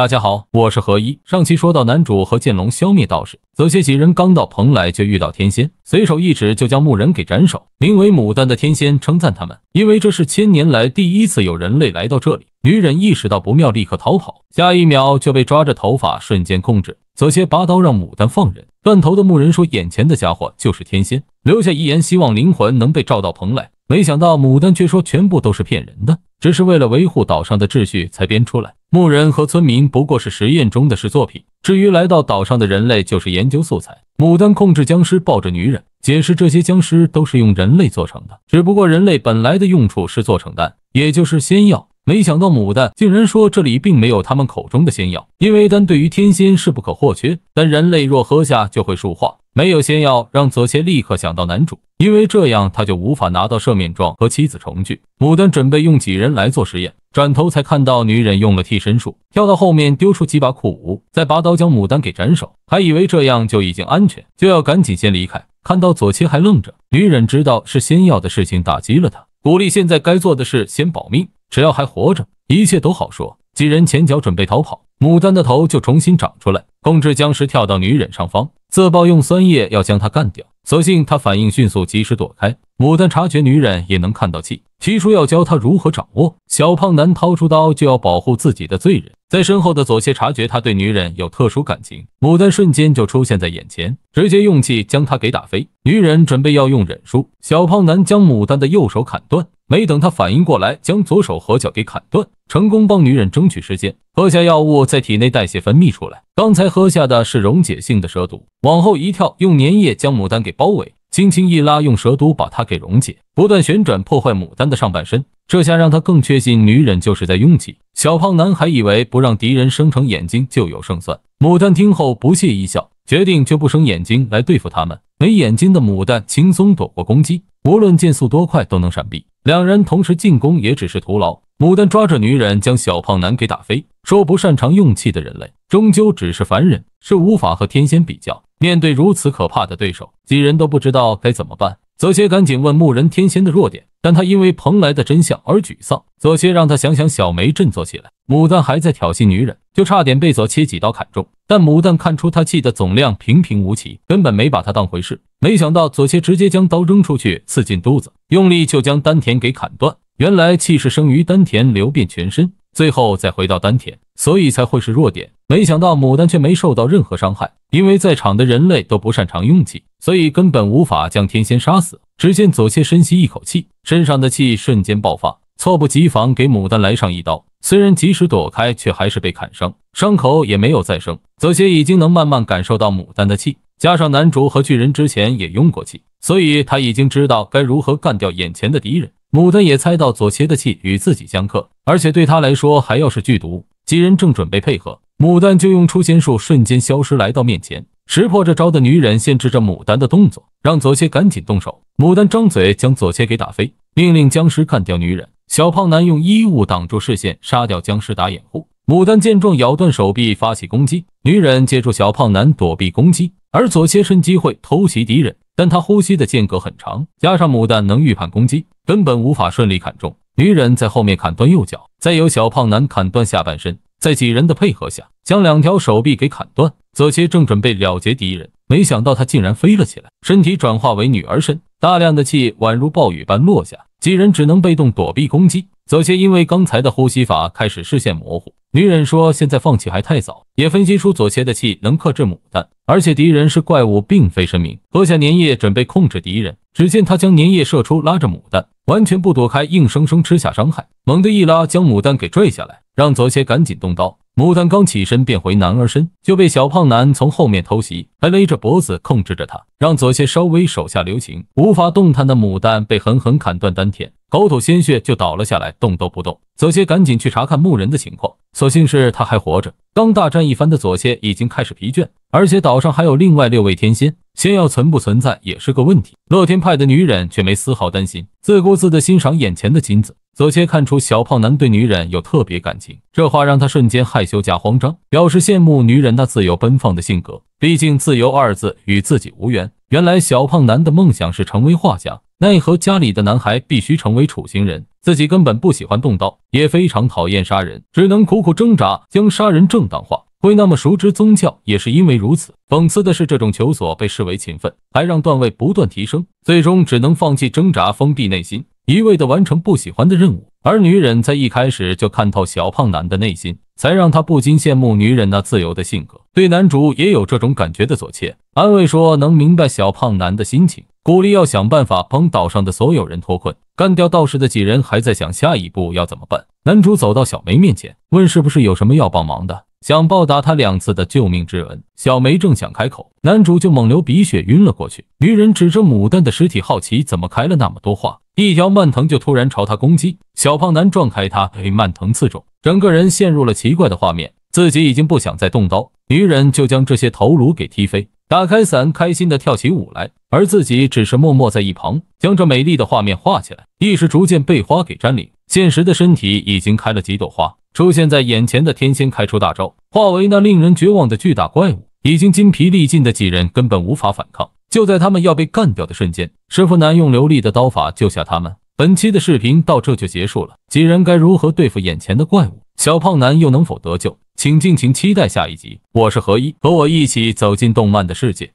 大家好，我是何一。上期说到，男主和剑龙消灭道士，泽些几人刚到蓬莱就遇到天仙，随手一指就将木人给斩首。名为牡丹的天仙称赞他们，因为这是千年来第一次有人类来到这里。女人意识到不妙，立刻逃跑，下一秒就被抓着头发，瞬间控制。泽些拔刀让牡丹放人，断头的木人说眼前的家伙就是天仙，留下遗言希望灵魂能被召到蓬莱。没想到牡丹却说全部都是骗人的。只是为了维护岛上的秩序才编出来。牧人和村民不过是实验中的试作品，至于来到岛上的人类，就是研究素材。牡丹控制僵尸抱着女人，解释这些僵尸都是用人类做成的，只不过人类本来的用处是做成丹，也就是仙药。没想到牡丹竟然说这里并没有他们口中的仙药，因为丹对于天仙是不可或缺，但人类若喝下就会树化。没有仙药，让左切立刻想到男主，因为这样他就无法拿到赦免状和妻子重聚。牡丹准备用几人来做实验，转头才看到女人用了替身术，跳到后面丢出几把苦无，再拔刀将牡丹给斩首。还以为这样就已经安全，就要赶紧先离开。看到左切还愣着，女人知道是仙药的事情打击了他，鼓励现在该做的事先保命，只要还活着，一切都好说。几人前脚准备逃跑。牡丹的头就重新长出来，控制僵尸跳到女人上方，自爆用酸液要将她干掉。所幸她反应迅速，及时躲开。牡丹察觉女人也能看到气，提出要教她如何掌握。小胖男掏出刀就要保护自己的罪人，在身后的左切察觉他对女人有特殊感情，牡丹瞬间就出现在眼前，直接用气将他给打飞。女人准备要用忍术，小胖男将牡丹的右手砍断。没等他反应过来，将左手和脚给砍断，成功帮女人争取时间。喝下药物在体内代谢分泌出来。刚才喝下的是溶解性的蛇毒。往后一跳，用粘液将牡丹给包围，轻轻一拉，用蛇毒把它给溶解。不断旋转破坏牡丹的上半身。这下让他更确信女人就是在用计。小胖男孩以为不让敌人生成眼睛就有胜算。牡丹听后不屑一笑，决定就不生眼睛来对付他们。没眼睛的牡丹轻松躲过攻击，无论剑速多快都能闪避。两人同时进攻也只是徒劳。牡丹抓着女人，将小胖男给打飞，说：“不擅长用气的人类，终究只是凡人，是无法和天仙比较。”面对如此可怕的对手，几人都不知道该怎么办。左切赶紧问木人天仙的弱点，但他因为蓬莱的真相而沮丧。左切让他想想小梅，振作起来。牡丹还在挑衅女人，就差点被左切几刀砍中。但牡丹看出他气的总量平平无奇，根本没把他当回事。没想到左切直接将刀扔出去，刺进肚子，用力就将丹田给砍断。原来气势生于丹田，流遍全身。最后再回到丹田，所以才会是弱点。没想到牡丹却没受到任何伤害，因为在场的人类都不擅长用气，所以根本无法将天仙杀死。只见左切深吸一口气，身上的气瞬间爆发，措不及防给牡丹来上一刀。虽然及时躲开，却还是被砍伤，伤口也没有再生。左切已经能慢慢感受到牡丹的气，加上男主和巨人之前也用过气，所以他已经知道该如何干掉眼前的敌人。牡丹也猜到左切的气与自己相克，而且对他来说还要是剧毒。几人正准备配合，牡丹就用出仙术，瞬间消失，来到面前。识破这招的女人限制着牡丹的动作，让左切赶紧动手。牡丹张嘴将左切给打飞，命令僵尸干掉女人。小胖男用衣物挡住视线，杀掉僵尸打掩护。牡丹见状，咬断手臂发起攻击。女人借助小胖男躲避攻击，而左切趁机会偷袭敌人。但他呼吸的间隔很长，加上牡丹能预判攻击，根本无法顺利砍中。女人在后面砍断右脚，再由小胖男砍断下半身，在几人的配合下，将两条手臂给砍断。泽切正准备了结敌人，没想到他竟然飞了起来，身体转化为女儿身，大量的气宛如暴雨般落下，几人只能被动躲避攻击。泽切因为刚才的呼吸法开始视线模糊。女人说：“现在放弃还太早。”也分析出左切的气能克制牡丹，而且敌人是怪物，并非神明。喝下粘液，准备控制敌人。只见他将粘液射出，拉着牡丹，完全不躲开，硬生生吃下伤害。猛地一拉，将牡丹给拽下来，让左切赶紧动刀。牡丹刚起身便回男儿身，就被小胖男从后面偷袭，还勒着脖子控制着他，让左蝎稍微手下留情。无法动弹的牡丹被狠狠砍断丹田，口吐鲜血就倒了下来，动都不动。左蝎赶紧去查看牧人的情况，所幸是他还活着。刚大战一番的左蝎已经开始疲倦，而且岛上还有另外六位天仙，仙药存不存在也是个问题。乐天派的女人却没丝毫担心，自顾自地欣赏眼前的金子。泽切看出小胖男对女人有特别感情，这话让他瞬间害羞加慌张，表示羡慕女人那自由奔放的性格。毕竟“自由”二字与自己无缘。原来小胖男的梦想是成为画家，奈何家里的男孩必须成为处刑人，自己根本不喜欢动刀，也非常讨厌杀人，只能苦苦挣扎将杀人正当化。会那么熟知宗教，也是因为如此。讽刺的是，这种求索被视为勤奋，还让段位不断提升，最终只能放弃挣扎，封闭内心。一味的完成不喜欢的任务，而女人在一开始就看透小胖男的内心，才让他不禁羡慕女人那自由的性格。对男主也有这种感觉的左切安慰说，能明白小胖男的心情，鼓励要想办法帮岛上的所有人脱困。干掉道士的几人还在想下一步要怎么办。男主走到小梅面前，问是不是有什么要帮忙的。想报答他两次的救命之恩，小梅正想开口，男主就猛流鼻血，晕了过去。女人指着牡丹的尸体，好奇怎么开了那么多花，一条蔓藤就突然朝他攻击。小胖男撞开他，被蔓藤刺中，整个人陷入了奇怪的画面，自己已经不想再动刀。女人就将这些头颅给踢飞，打开伞，开心的跳起舞来，而自己只是默默在一旁，将这美丽的画面画起来，意识逐渐被花给占领，现实的身体已经开了几朵花。出现在眼前的天仙开出大招，化为那令人绝望的巨大怪物。已经筋疲力尽的几人根本无法反抗。就在他们要被干掉的瞬间，师傅男用流利的刀法救下他们。本期的视频到这就结束了。几人该如何对付眼前的怪物？小胖男又能否得救？请尽情期待下一集。我是何一，和我一起走进动漫的世界。